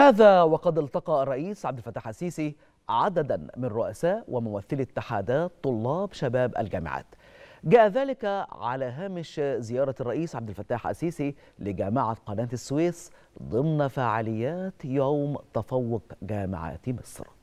هذا وقد التقى الرئيس عبد الفتاح السيسي عددا من رؤساء وممثلي اتحادات طلاب شباب الجامعات جاء ذلك على هامش زيارة الرئيس عبد الفتاح السيسي لجامعة قناة السويس ضمن فعاليات يوم تفوق جامعات مصر